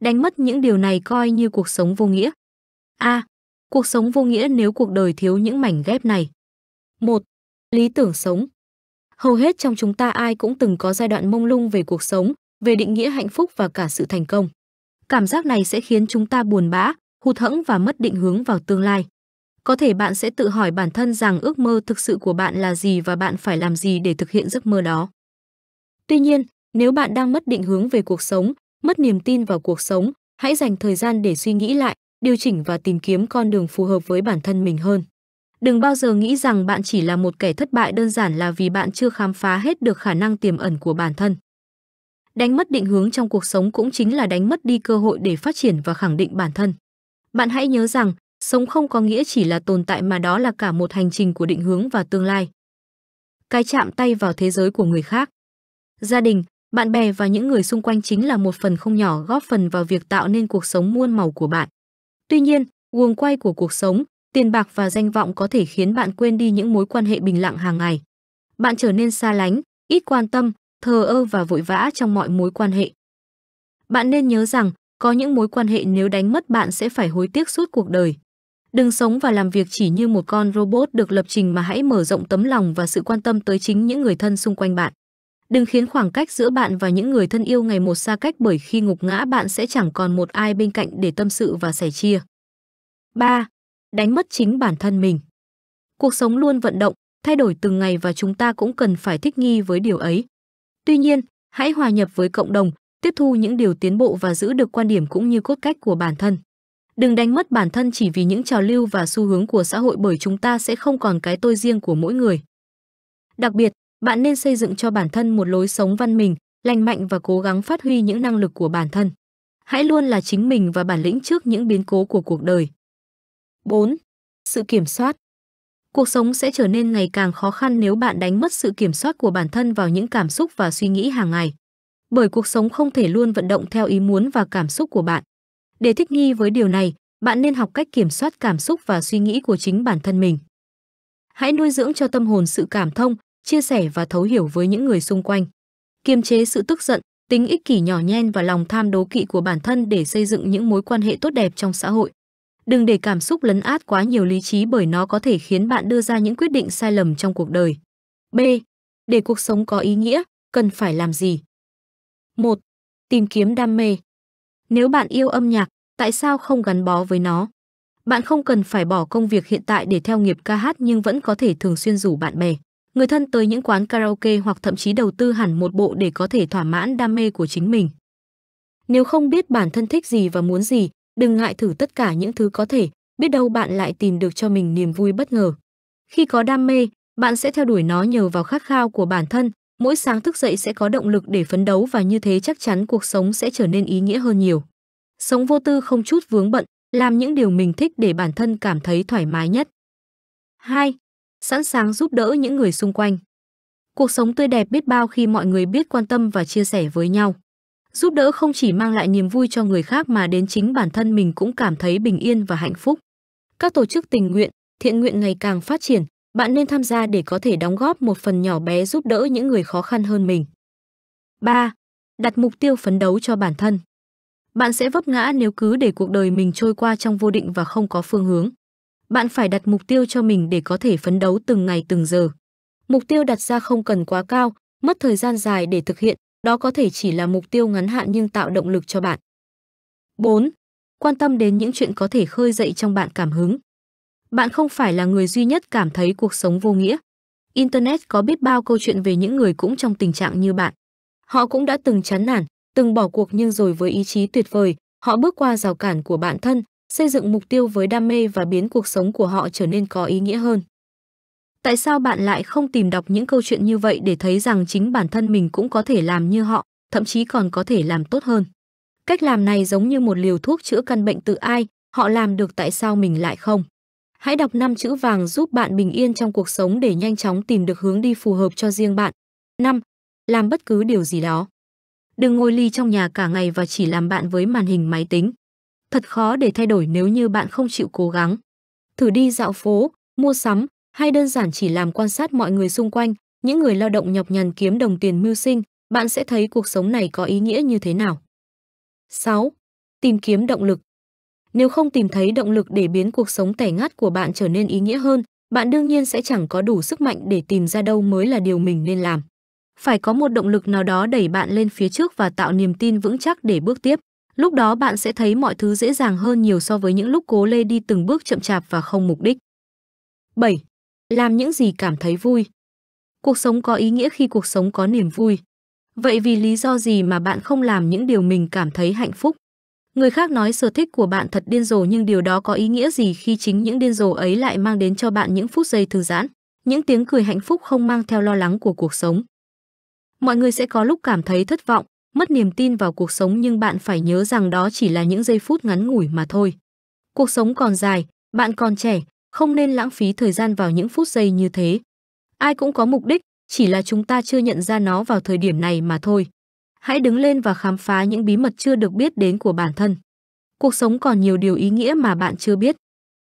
đánh mất những điều này coi như cuộc sống vô nghĩa. A. À, cuộc sống vô nghĩa nếu cuộc đời thiếu những mảnh ghép này. 1. Lý tưởng sống. Hầu hết trong chúng ta ai cũng từng có giai đoạn mông lung về cuộc sống, về định nghĩa hạnh phúc và cả sự thành công. Cảm giác này sẽ khiến chúng ta buồn bã, hụt hẫng và mất định hướng vào tương lai. Có thể bạn sẽ tự hỏi bản thân rằng ước mơ thực sự của bạn là gì và bạn phải làm gì để thực hiện giấc mơ đó. Tuy nhiên, nếu bạn đang mất định hướng về cuộc sống, mất niềm tin vào cuộc sống, hãy dành thời gian để suy nghĩ lại, điều chỉnh và tìm kiếm con đường phù hợp với bản thân mình hơn. Đừng bao giờ nghĩ rằng bạn chỉ là một kẻ thất bại đơn giản là vì bạn chưa khám phá hết được khả năng tiềm ẩn của bản thân. Đánh mất định hướng trong cuộc sống cũng chính là đánh mất đi cơ hội để phát triển và khẳng định bản thân. Bạn hãy nhớ rằng, sống không có nghĩa chỉ là tồn tại mà đó là cả một hành trình của định hướng và tương lai. Cái chạm tay vào thế giới của người khác. Gia đình, bạn bè và những người xung quanh chính là một phần không nhỏ góp phần vào việc tạo nên cuộc sống muôn màu của bạn. Tuy nhiên, guồng quay của cuộc sống, tiền bạc và danh vọng có thể khiến bạn quên đi những mối quan hệ bình lặng hàng ngày. Bạn trở nên xa lánh, ít quan tâm, thờ ơ và vội vã trong mọi mối quan hệ. Bạn nên nhớ rằng, có những mối quan hệ nếu đánh mất bạn sẽ phải hối tiếc suốt cuộc đời. Đừng sống và làm việc chỉ như một con robot được lập trình mà hãy mở rộng tấm lòng và sự quan tâm tới chính những người thân xung quanh bạn. Đừng khiến khoảng cách giữa bạn và những người thân yêu ngày một xa cách bởi khi ngục ngã bạn sẽ chẳng còn một ai bên cạnh để tâm sự và sẻ chia. 3. Đánh mất chính bản thân mình. Cuộc sống luôn vận động, thay đổi từng ngày và chúng ta cũng cần phải thích nghi với điều ấy. Tuy nhiên, hãy hòa nhập với cộng đồng, tiếp thu những điều tiến bộ và giữ được quan điểm cũng như cốt cách của bản thân. Đừng đánh mất bản thân chỉ vì những trào lưu và xu hướng của xã hội bởi chúng ta sẽ không còn cái tôi riêng của mỗi người. Đặc biệt, bạn nên xây dựng cho bản thân một lối sống văn minh, lành mạnh và cố gắng phát huy những năng lực của bản thân. Hãy luôn là chính mình và bản lĩnh trước những biến cố của cuộc đời. 4. Sự kiểm soát Cuộc sống sẽ trở nên ngày càng khó khăn nếu bạn đánh mất sự kiểm soát của bản thân vào những cảm xúc và suy nghĩ hàng ngày. Bởi cuộc sống không thể luôn vận động theo ý muốn và cảm xúc của bạn. Để thích nghi với điều này, bạn nên học cách kiểm soát cảm xúc và suy nghĩ của chính bản thân mình. Hãy nuôi dưỡng cho tâm hồn sự cảm thông, chia sẻ và thấu hiểu với những người xung quanh. Kiềm chế sự tức giận, tính ích kỷ nhỏ nhen và lòng tham đố kỵ của bản thân để xây dựng những mối quan hệ tốt đẹp trong xã hội. Đừng để cảm xúc lấn át quá nhiều lý trí bởi nó có thể khiến bạn đưa ra những quyết định sai lầm trong cuộc đời. B. Để cuộc sống có ý nghĩa, cần phải làm gì? 1. Tìm kiếm đam mê. Nếu bạn yêu âm nhạc, tại sao không gắn bó với nó? Bạn không cần phải bỏ công việc hiện tại để theo nghiệp ca hát nhưng vẫn có thể thường xuyên rủ bạn bè người thân tới những quán karaoke hoặc thậm chí đầu tư hẳn một bộ để có thể thỏa mãn đam mê của chính mình. Nếu không biết bản thân thích gì và muốn gì, đừng ngại thử tất cả những thứ có thể, biết đâu bạn lại tìm được cho mình niềm vui bất ngờ. Khi có đam mê, bạn sẽ theo đuổi nó nhờ vào khát khao của bản thân, mỗi sáng thức dậy sẽ có động lực để phấn đấu và như thế chắc chắn cuộc sống sẽ trở nên ý nghĩa hơn nhiều. Sống vô tư không chút vướng bận, làm những điều mình thích để bản thân cảm thấy thoải mái nhất. 2 sẵn sàng giúp đỡ những người xung quanh. Cuộc sống tươi đẹp biết bao khi mọi người biết quan tâm và chia sẻ với nhau. Giúp đỡ không chỉ mang lại niềm vui cho người khác mà đến chính bản thân mình cũng cảm thấy bình yên và hạnh phúc. Các tổ chức tình nguyện, thiện nguyện ngày càng phát triển, bạn nên tham gia để có thể đóng góp một phần nhỏ bé giúp đỡ những người khó khăn hơn mình. 3. Đặt mục tiêu phấn đấu cho bản thân. Bạn sẽ vấp ngã nếu cứ để cuộc đời mình trôi qua trong vô định và không có phương hướng bạn phải đặt mục tiêu cho mình để có thể phấn đấu từng ngày từng giờ. Mục tiêu đặt ra không cần quá cao, mất thời gian dài để thực hiện, đó có thể chỉ là mục tiêu ngắn hạn nhưng tạo động lực cho bạn. 4. Quan tâm đến những chuyện có thể khơi dậy trong bạn cảm hứng. Bạn không phải là người duy nhất cảm thấy cuộc sống vô nghĩa. Internet có biết bao câu chuyện về những người cũng trong tình trạng như bạn. Họ cũng đã từng chán nản, từng bỏ cuộc nhưng rồi với ý chí tuyệt vời, họ bước qua rào cản của bản thân, xây dựng mục tiêu với đam mê và biến cuộc sống của họ trở nên có ý nghĩa hơn. Tại sao bạn lại không tìm đọc những câu chuyện như vậy để thấy rằng chính bản thân mình cũng có thể làm như họ, thậm chí còn có thể làm tốt hơn? Cách làm này giống như một liều thuốc chữa căn bệnh tự ai, họ làm được tại sao mình lại không? Hãy đọc 5 chữ vàng giúp bạn bình yên trong cuộc sống để nhanh chóng tìm được hướng đi phù hợp cho riêng bạn. 5. Làm bất cứ điều gì đó. Đừng ngồi ly trong nhà cả ngày và chỉ làm bạn với màn hình máy tính thật khó để thay đổi nếu như bạn không chịu cố gắng. Thử đi dạo phố, mua sắm hay đơn giản chỉ làm quan sát mọi người xung quanh, những người lao động nhọc nhằn kiếm đồng tiền mưu sinh, bạn sẽ thấy cuộc sống này có ý nghĩa như thế nào. 6. Tìm kiếm động lực. Nếu không tìm thấy động lực để biến cuộc sống tẻ ngắt của bạn trở nên ý nghĩa hơn, bạn đương nhiên sẽ chẳng có đủ sức mạnh để tìm ra đâu mới là điều mình nên làm. Phải có một động lực nào đó đẩy bạn lên phía trước và tạo niềm tin vững chắc để bước tiếp lúc đó bạn sẽ thấy mọi thứ dễ dàng hơn nhiều so với những lúc cố lê đi từng bước chậm chạp và không mục đích. 7. Làm những gì cảm thấy vui. Cuộc sống có ý nghĩa khi cuộc sống có niềm vui. Vậy vì lý do gì mà bạn không làm những điều mình cảm thấy hạnh phúc? Người khác nói sở thích của bạn thật điên rồ nhưng điều đó có ý nghĩa gì khi chính những điên rồ ấy lại mang đến cho bạn những phút giây thư giãn, những tiếng cười hạnh phúc không mang theo lo lắng của cuộc sống? Mọi người sẽ có lúc cảm thấy thất vọng, mất niềm tin vào cuộc sống nhưng bạn phải nhớ rằng đó chỉ là những giây phút ngắn ngủi mà thôi. Cuộc sống còn dài, bạn còn trẻ, không nên lãng phí thời gian vào những phút giây như thế. Ai cũng có mục đích, chỉ là chúng ta chưa nhận ra nó vào thời điểm này mà thôi. Hãy đứng lên và khám phá những bí mật chưa được biết đến của bản thân. Cuộc sống còn nhiều điều ý nghĩa mà bạn chưa biết.